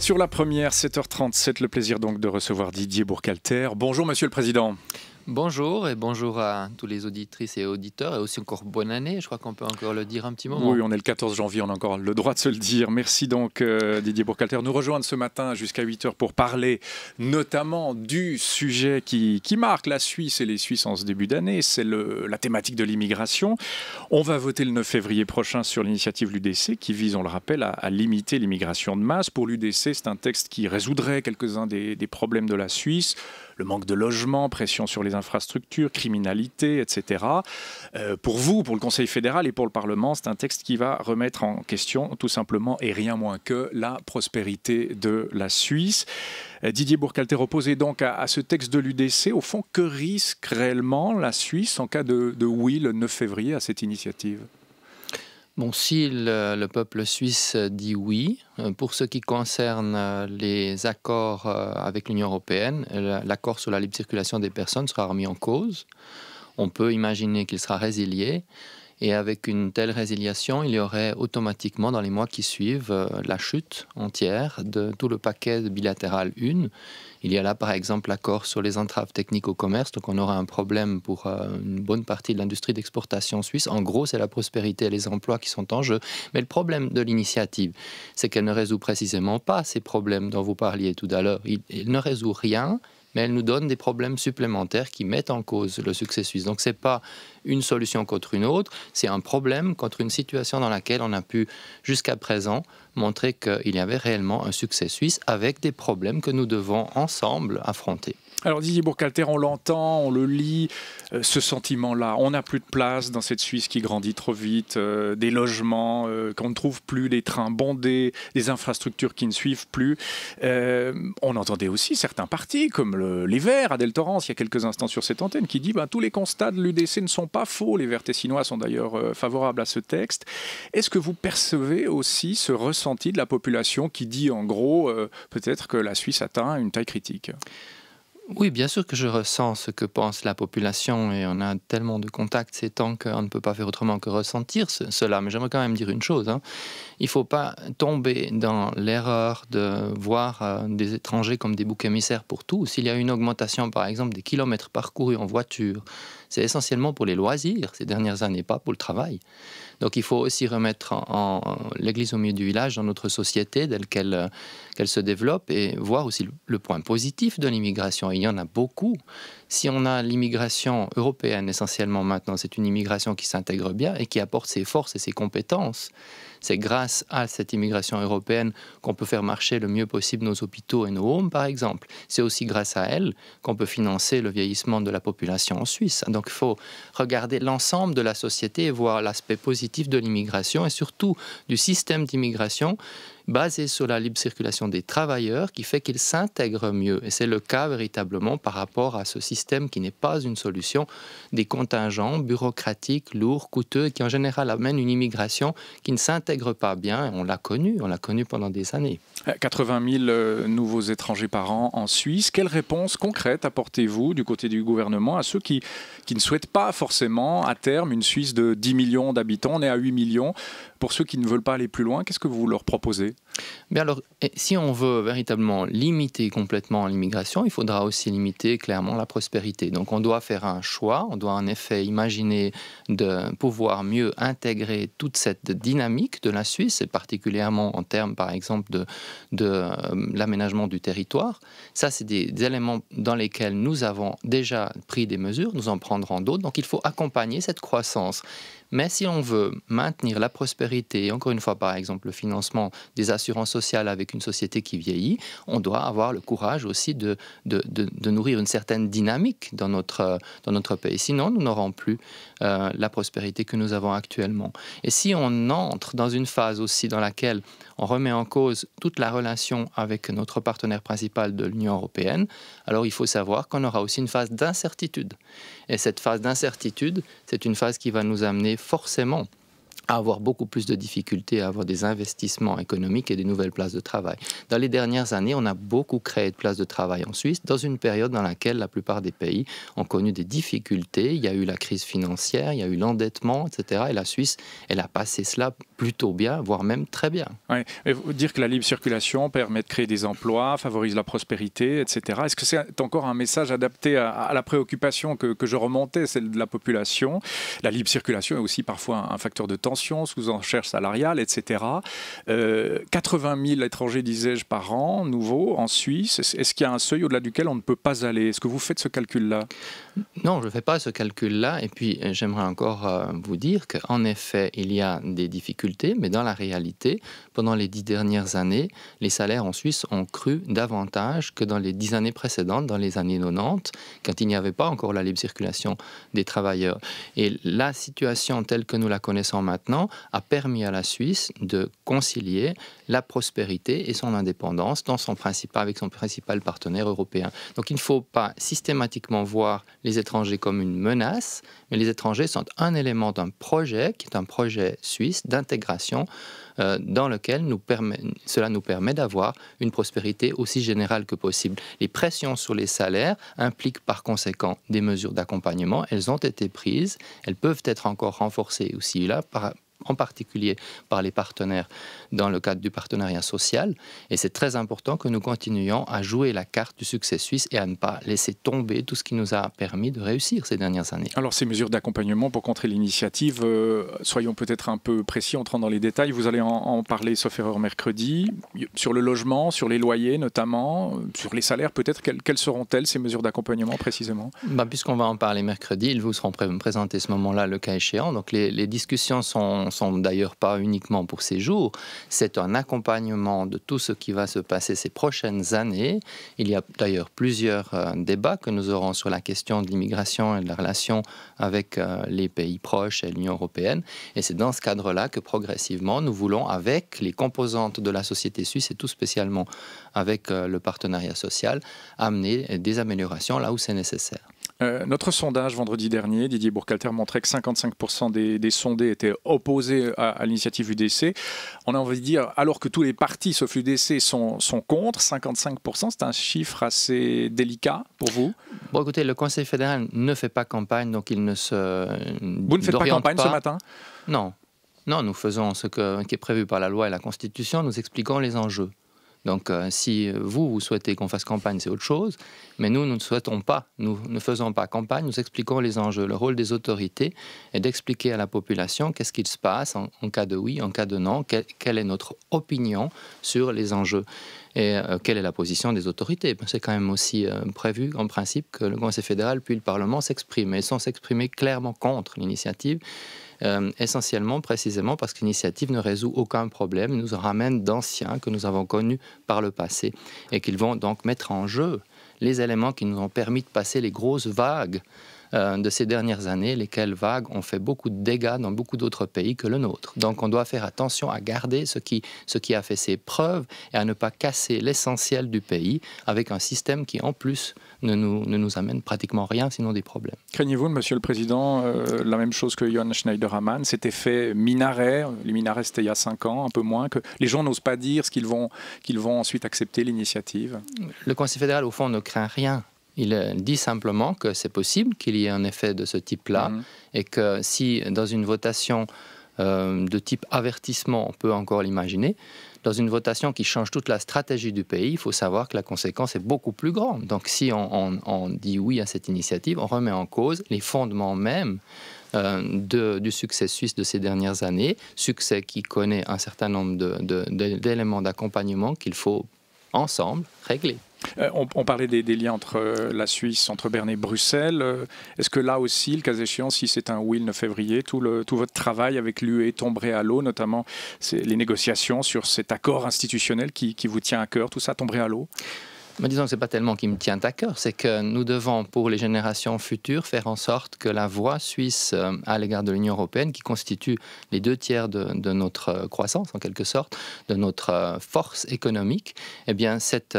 Sur la première, 7 h 37 le plaisir donc de recevoir Didier Bourcalter. Bonjour Monsieur le Président. Bonjour et bonjour à tous les auditrices et auditeurs et aussi encore bonne année. Je crois qu'on peut encore le dire un petit moment. Oui, on est le 14 janvier, on a encore le droit de se le dire. Merci donc euh, Didier Bourcalter nous rejoindre ce matin jusqu'à 8h pour parler notamment du sujet qui, marque la Suisse et les Suisses en ce début d'année, c'est la thématique de l'immigration. On va voter le 9 février prochain sur l'initiative l'UDC qui vise, on le rappelle, à, limiter l'immigration de masse. Pour l'UDC, c'est un texte qui résoudrait quelques-uns des, des problèmes de la Suisse le manque de logement, pression sur les infrastructures, criminalité, etc. Euh, pour vous, pour le Conseil fédéral et pour le Parlement, c'est un texte qui va remettre en question tout simplement et rien moins que la prospérité de la Suisse. Euh, Didier Bourcalter opposé donc à, ce texte de l'UDC. Au fond, que risque réellement la Suisse en cas de, de oui le 9 février à cette initiative si le, peuple suisse dit oui, euh, pour ce qui concerne euh, les accords euh, avec l'Union européenne, l'accord sur la libre circulation des personnes sera remis en cause. On peut imaginer qu'il sera résilié. Et avec une telle résiliation, il y aurait automatiquement dans les mois qui suivent euh, la chute entière de tout le paquet bilatéral 1. Il y a là par exemple l'accord sur les entraves techniques au commerce, donc on aura un problème pour euh, une bonne partie de l'industrie d'exportation suisse. En gros, c'est la prospérité et les emplois qui sont en jeu. Mais le problème de l'initiative, c'est qu'elle ne résout précisément pas ces problèmes dont vous parliez tout à l'heure. Elle ne résout rien mais elle nous donne des problèmes supplémentaires qui mettent en cause le succès suisse. Donc ce n'est pas une solution contre une autre, c'est un problème contre une situation dans laquelle on a pu jusqu'à présent montrer qu'il y avait réellement un succès suisse avec des problèmes que nous devons ensemble affronter. Alors Didier Bourcalter, on l'entend, on le lit, euh, ce sentiment-là. On n'a plus de place dans cette Suisse qui grandit trop vite, euh, des logements euh, qu'on ne trouve plus, des trains bondés, des infrastructures qui ne suivent plus. on entendait aussi certains partis, comme les Verts à Torrance il y a quelques instants sur cette antenne, qui dit bah, tous les constats de l'UDC ne sont pas faux. Les Verts tessinois sont d'ailleurs favorables à ce texte. Est-ce que vous percevez aussi ce ressenti de la population qui dit en gros peut-être que la Suisse atteint une taille critique oui, bien sûr que je ressens ce que pense la population et on a tellement de contacts ces tant qu'on ne peut pas faire autrement que ressentir cela. Mais j'aimerais quand même dire une chose. Hein. Il ne faut pas tomber dans l'erreur de voir euh, des étrangers comme des boucs émissaires pour tout. S'il y a une augmentation, par exemple, des kilomètres parcourus en voiture, c'est essentiellement pour les loisirs ces dernières années, pas pour le travail. Donc il faut aussi remettre en, l'Église au milieu du village dans notre société telle qu'elle euh, se développe et voir aussi le, point positif de l'immigration. Il y en a beaucoup. Si on a l'immigration européenne essentiellement maintenant, c'est une immigration qui s'intègre bien et qui apporte ses forces et ses compétences. C'est grâce à cette immigration européenne qu'on peut faire marcher le mieux possible nos hôpitaux et nos homes, par exemple. C'est aussi grâce à elle qu'on peut financer le vieillissement de la population en Suisse. Donc il faut regarder l'ensemble de la société et voir l'aspect positif de l'immigration et surtout du système d'immigration basé sur la libre circulation des travailleurs qui fait qu'ils s'intègrent mieux. Et c'est le cas véritablement par rapport à ce système qui n'est pas une solution des contingents bureaucratiques, lourds, coûteux, qui en général amènent une immigration qui ne s'intègre pas bien. On l'a connu, on l'a connu pendant des années. 80 euh, 000 euh, nouveaux étrangers par an en Suisse. Quelle réponse concrète apportez-vous du côté du gouvernement à ceux qui, qui ne souhaitent pas forcément à terme une Suisse de 10 millions d'habitants On est à 8 millions. Pour ceux qui ne veulent pas aller plus loin, qu'est-ce que vous leur proposez alors, si on veut véritablement limiter complètement l'immigration, il faudra aussi limiter clairement la prospérité. Donc on doit faire un choix, on doit en effet imaginer de pouvoir mieux intégrer toute cette dynamique de la Suisse, et particulièrement en termes par exemple de, de euh, l'aménagement du territoire. Ça, c'est des, éléments dans lesquels nous avons déjà pris des mesures, nous en prendrons d'autres. Donc il faut accompagner cette croissance. Mais si on veut maintenir la prospérité, encore une fois par exemple le financement des assurances sociales avec une société qui vieillit, on doit avoir le courage aussi de, nourrir une certaine dynamique dans notre, euh, dans notre pays. Sinon, nous n'aurons plus euh, la prospérité que nous avons actuellement. Et si on entre dans une phase aussi dans laquelle on remet en cause toute la relation avec notre partenaire principal de l'Union européenne, alors il faut savoir qu'on aura aussi une phase d'incertitude. Et cette phase d'incertitude, c'est une phase qui va nous amener forcément à avoir beaucoup plus de difficultés à avoir des investissements économiques et des nouvelles places de travail. Dans les dernières années, on a beaucoup créé de places de travail en Suisse, dans une période dans laquelle la plupart des pays ont connu des difficultés. Il y a eu la crise financière, il y a eu l'endettement, etc. Et la Suisse, elle a passé cela plutôt bien, voire même très bien. dire que la libre circulation permet de créer des emplois, favorise la prospérité, etc. Est-ce que c'est encore un message adapté à, la préoccupation que, je remontais, celle de la population La libre circulation est aussi parfois un, facteur de tension, sous enchères salariale, etc. 80 000 étrangers, disais-je, par an, nouveaux, en Suisse. Est-ce qu'il y a un seuil au-delà duquel on ne peut pas aller Est-ce que vous faites ce calcul-là Non, je ne fais pas ce calcul-là. Et puis, j'aimerais encore euh, vous dire qu'en effet, il y a des difficultés mais dans la réalité, pendant les dix dernières années, les salaires en Suisse ont cru davantage que dans les dix années précédentes, dans les années 90, quand il n'y avait pas encore la libre circulation des travailleurs. Et la situation telle que nous la connaissons maintenant a permis à la Suisse de concilier la prospérité et son indépendance dans son principal, avec son principal partenaire européen. Donc il ne faut pas systématiquement voir les étrangers comme une menace, mais les étrangers sont un élément d'un projet qui est un projet suisse d'intégration euh, dans lequel cela nous permet d'avoir une prospérité aussi générale que possible. Les pressions sur les salaires impliquent par conséquent des mesures d'accompagnement. Elles ont été prises, elles peuvent être encore renforcées aussi là par, en particulier par les partenaires dans le cadre du partenariat social. Et c'est très important que nous continuions à jouer la carte du succès suisse et à ne pas laisser tomber tout ce qui nous a permis de réussir ces dernières années. Alors ces mesures d'accompagnement pour contrer l'initiative, euh, soyons peut-être un peu précis, entrant dans les détails, vous allez en, parler, sauf erreur, mercredi, sur le logement, sur les loyers notamment, euh, sur les salaires peut-être, quelles, seront-elles ces mesures d'accompagnement précisément bah, Puisqu'on va en parler mercredi, ils vous seront présentés à ce moment-là le cas échéant. Donc les discussions sont, sont d'ailleurs pas uniquement pour ces jours, c'est un accompagnement de tout ce qui va se passer ces prochaines années. Il y a d'ailleurs plusieurs euh, débats que nous aurons sur la question de l'immigration et de la relation avec euh, les pays proches et l'Union européenne. Et c'est dans ce cadre-là que progressivement, nous voulons, avec les composantes de la société suisse et tout spécialement avec euh, le partenariat social, amener des améliorations là où c'est nécessaire. Euh, notre sondage vendredi dernier, Didier Bourcalter montrait que 55% des, des, sondés étaient opposés à, l'initiative UDC. On a envie de dire, alors que tous les partis sauf UDC sont, sont contre, 55%, c'est un chiffre assez délicat pour vous Bon, écoutez, le Conseil fédéral ne fait pas campagne, donc il ne se. Vous ne faites pas campagne ce matin Non. Non, nous faisons ce qui est prévu par la loi et la Constitution, nous expliquons les enjeux. Donc euh, si euh, vous, vous souhaitez qu'on fasse campagne, c'est autre chose, mais nous, nous ne souhaitons pas, nous ne faisons pas campagne, nous expliquons les enjeux. Le rôle des autorités est d'expliquer à la population qu'est-ce qu'il se passe en, cas de oui, en cas de non, quelle, est notre opinion sur les enjeux et euh, quelle est la position des autorités. C'est quand même aussi prévu en principe que le Conseil fédéral puis le Parlement s'expriment et sont s'exprimer clairement contre l'initiative euh, essentiellement précisément parce que l'initiative ne résout aucun problème, nous ramène d'anciens que nous avons connus par le passé et qu'ils vont donc mettre en jeu les éléments qui nous ont permis de passer les grosses vagues euh, de ces dernières années, lesquelles vagues ont fait beaucoup de dégâts dans beaucoup d'autres pays que le nôtre. Donc on doit faire attention à garder ce qui, ce qui a fait ses preuves et à ne pas casser l'essentiel du pays avec un système qui en plus ne nous, ne nous amène pratiquement rien sinon des problèmes. Craignez-vous, Monsieur le Président, euh, la même chose que Johann hammann cet effet minaret, les minarets c'était il y a cinq ans, un peu moins, que les gens n'osent pas dire ce qu'ils vont, qu'ils vont ensuite accepter l'initiative Le Conseil fédéral, au fond, ne craint rien il dit simplement que c'est possible qu'il y ait un effet de ce type-là mhm. et que si dans une votation euh, de type avertissement, on peut encore l'imaginer, dans une votation qui change toute la stratégie du pays, il faut savoir que la conséquence est beaucoup plus grande. Donc si on, dit oui à cette initiative, on remet en cause les fondements mêmes euh, du succès suisse de ces dernières années, succès qui connaît un certain nombre d'éléments d'accompagnement qu'il faut ensemble réglé. Euh, on, parlait des, liens entre euh, la Suisse, entre Berne et Bruxelles. Euh, est-ce que là aussi, le cas échéant, si c'est un oui le 9 février, tout, le, tout votre travail avec l'UE tomberait à l'eau, notamment les négociations sur cet accord institutionnel qui, qui vous tient à cœur, tout ça tomberait à l'eau mais disons que ce n'est pas tellement qui me tient à cœur, c'est que nous devons, pour les générations futures, faire en sorte que la voie suisse euh, à l'égard de l'Union européenne, qui constitue les deux tiers de, notre euh, croissance, en quelque sorte, de notre euh, force économique, eh bien, cette,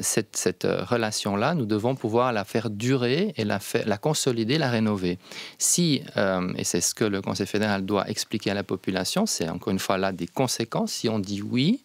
cette, cette relation-là, nous devons pouvoir la faire durer et la, la consolider, la rénover. Si, et c'est ce que le Conseil fédéral doit expliquer à la population, c'est encore une fois là des conséquences, si on dit oui,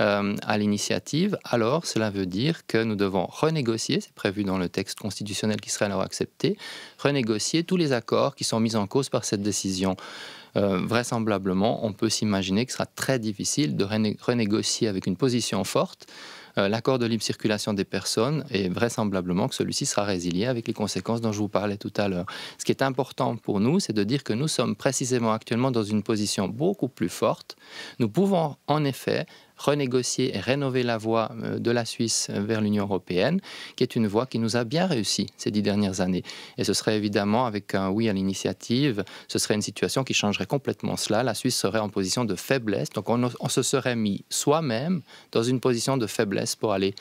euh, à l'initiative, alors cela veut dire que nous devons renégocier, c'est prévu dans le texte constitutionnel qui serait alors accepté, renégocier tous les accords qui sont mis en cause par cette décision. Euh, vraisemblablement, on peut s'imaginer que ce sera très difficile de renégocier avec une position forte euh, l'accord de libre circulation des personnes et vraisemblablement que celui-ci sera résilié avec les conséquences dont je vous parlais tout à l'heure. Ce qui est important pour nous, c'est de dire que nous sommes précisément actuellement dans une position beaucoup plus forte. Nous pouvons en effet renégocier et rénover la voie euh, de la Suisse vers l'Union européenne, qui est une voie qui nous a bien réussi ces dix dernières années. Et ce serait évidemment, avec un oui à l'initiative, ce serait une situation qui changerait complètement cela. La Suisse serait en position de faiblesse, donc on, se serait mis soi-même dans une position de faiblesse pour aller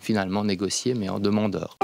finalement négocier, mais en demandeur.